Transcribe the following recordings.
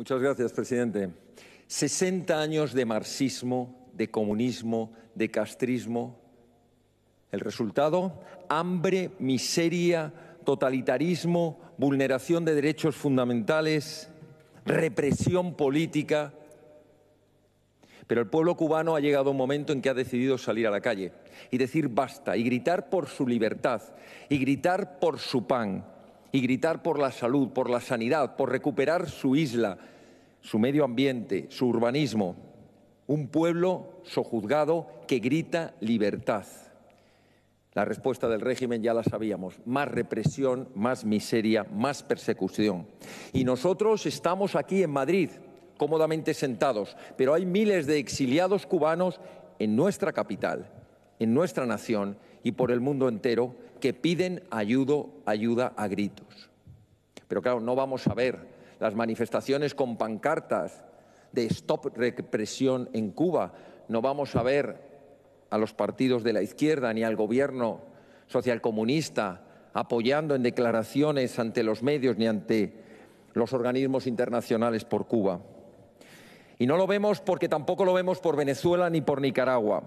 Muchas gracias, presidente. 60 años de marxismo, de comunismo, de castrismo. El resultado, hambre, miseria, totalitarismo, vulneración de derechos fundamentales, represión política. Pero el pueblo cubano ha llegado a un momento en que ha decidido salir a la calle y decir basta, y gritar por su libertad, y gritar por su pan, y gritar por la salud, por la sanidad, por recuperar su isla, su medio ambiente, su urbanismo. Un pueblo sojuzgado que grita libertad. La respuesta del régimen ya la sabíamos, más represión, más miseria, más persecución. Y nosotros estamos aquí en Madrid, cómodamente sentados, pero hay miles de exiliados cubanos en nuestra capital, en nuestra nación, y por el mundo entero que piden ayuda, ayuda a gritos. Pero claro, no vamos a ver las manifestaciones con pancartas de stop represión en Cuba, no vamos a ver a los partidos de la izquierda ni al gobierno socialcomunista apoyando en declaraciones ante los medios ni ante los organismos internacionales por Cuba. Y no lo vemos porque tampoco lo vemos por Venezuela ni por Nicaragua.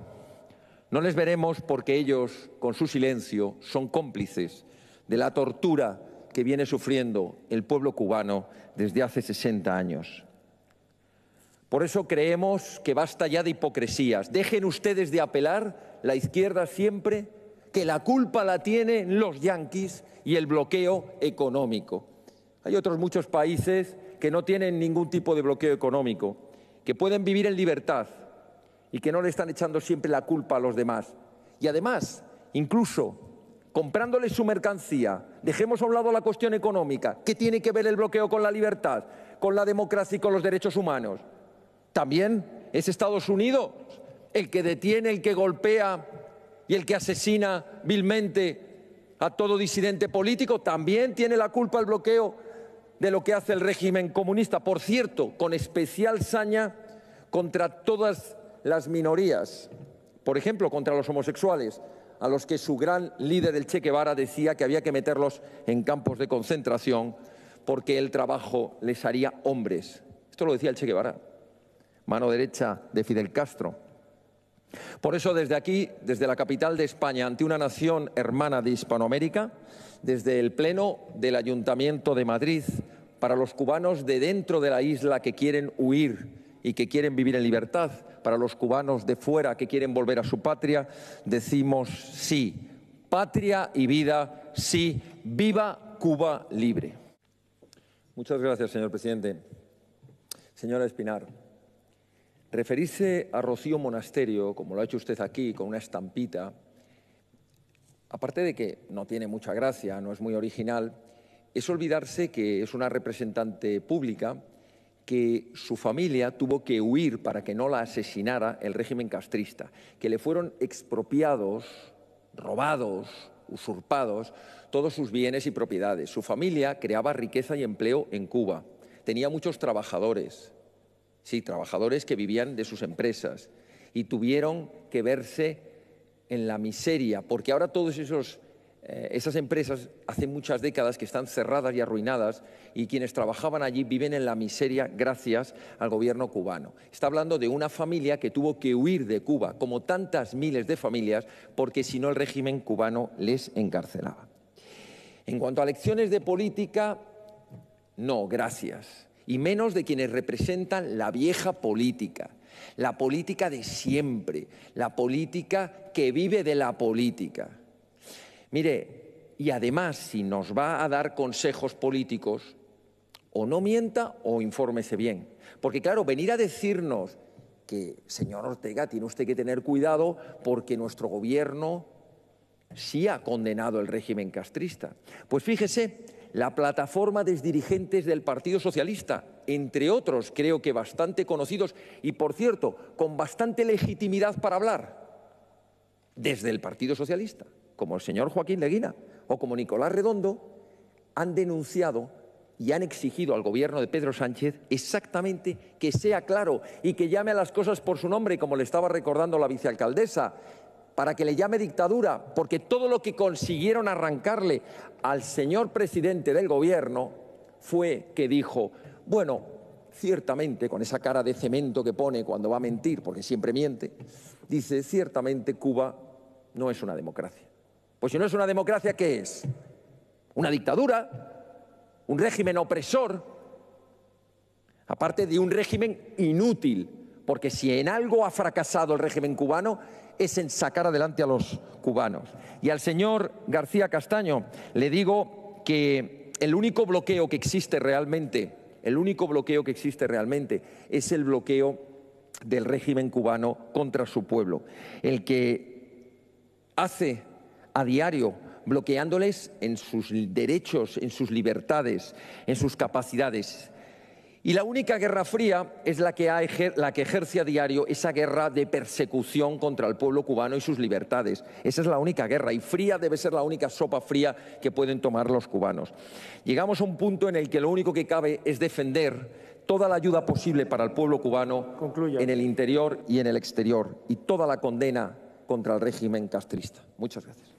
No les veremos porque ellos, con su silencio, son cómplices de la tortura que viene sufriendo el pueblo cubano desde hace 60 años. Por eso creemos que basta ya de hipocresías. Dejen ustedes de apelar, la izquierda siempre, que la culpa la tienen los yanquis y el bloqueo económico. Hay otros muchos países que no tienen ningún tipo de bloqueo económico, que pueden vivir en libertad, y que no le están echando siempre la culpa a los demás. Y además, incluso comprándole su mercancía, dejemos a un lado la cuestión económica, ¿qué tiene que ver el bloqueo con la libertad, con la democracia y con los derechos humanos? También es Estados Unidos el que detiene, el que golpea y el que asesina vilmente a todo disidente político. También tiene la culpa el bloqueo de lo que hace el régimen comunista. Por cierto, con especial saña contra todas las minorías, por ejemplo, contra los homosexuales, a los que su gran líder, el Che Guevara, decía que había que meterlos en campos de concentración porque el trabajo les haría hombres. Esto lo decía el Che Guevara, mano derecha de Fidel Castro. Por eso desde aquí, desde la capital de España, ante una nación hermana de Hispanoamérica, desde el Pleno del Ayuntamiento de Madrid, para los cubanos de dentro de la isla que quieren huir y que quieren vivir en libertad, para los cubanos de fuera que quieren volver a su patria, decimos sí, patria y vida, sí, viva Cuba libre. Muchas gracias, señor presidente. Señora Espinar, referirse a Rocío Monasterio, como lo ha hecho usted aquí, con una estampita, aparte de que no tiene mucha gracia, no es muy original, es olvidarse que es una representante pública que su familia tuvo que huir para que no la asesinara el régimen castrista, que le fueron expropiados, robados, usurpados todos sus bienes y propiedades. Su familia creaba riqueza y empleo en Cuba. Tenía muchos trabajadores, sí, trabajadores que vivían de sus empresas y tuvieron que verse en la miseria, porque ahora todos esos eh, esas empresas hace muchas décadas que están cerradas y arruinadas y quienes trabajaban allí viven en la miseria gracias al gobierno cubano. Está hablando de una familia que tuvo que huir de Cuba, como tantas miles de familias, porque si no el régimen cubano les encarcelaba. En cuanto a lecciones de política, no, gracias. Y menos de quienes representan la vieja política, la política de siempre, la política que vive de la política. Mire, y además, si nos va a dar consejos políticos, o no mienta o infórmese bien. Porque claro, venir a decirnos que, señor Ortega, tiene usted que tener cuidado porque nuestro gobierno sí ha condenado el régimen castrista. Pues fíjese, la plataforma de dirigentes del Partido Socialista, entre otros, creo que bastante conocidos y, por cierto, con bastante legitimidad para hablar, desde el Partido Socialista como el señor Joaquín Leguina o como Nicolás Redondo, han denunciado y han exigido al gobierno de Pedro Sánchez exactamente que sea claro y que llame a las cosas por su nombre, como le estaba recordando la vicealcaldesa, para que le llame dictadura, porque todo lo que consiguieron arrancarle al señor presidente del gobierno fue que dijo, bueno, ciertamente, con esa cara de cemento que pone cuando va a mentir, porque siempre miente, dice, ciertamente Cuba no es una democracia. Pues si no es una democracia, ¿qué es? ¿Una dictadura? ¿Un régimen opresor? Aparte de un régimen inútil, porque si en algo ha fracasado el régimen cubano es en sacar adelante a los cubanos. Y al señor García Castaño le digo que el único bloqueo que existe realmente, el único bloqueo que existe realmente es el bloqueo del régimen cubano contra su pueblo, el que hace a diario, bloqueándoles en sus derechos, en sus libertades, en sus capacidades. Y la única guerra fría es la que, la que ejerce a diario esa guerra de persecución contra el pueblo cubano y sus libertades. Esa es la única guerra y fría debe ser la única sopa fría que pueden tomar los cubanos. Llegamos a un punto en el que lo único que cabe es defender toda la ayuda posible para el pueblo cubano en el interior y en el exterior y toda la condena contra el régimen castrista. Muchas gracias.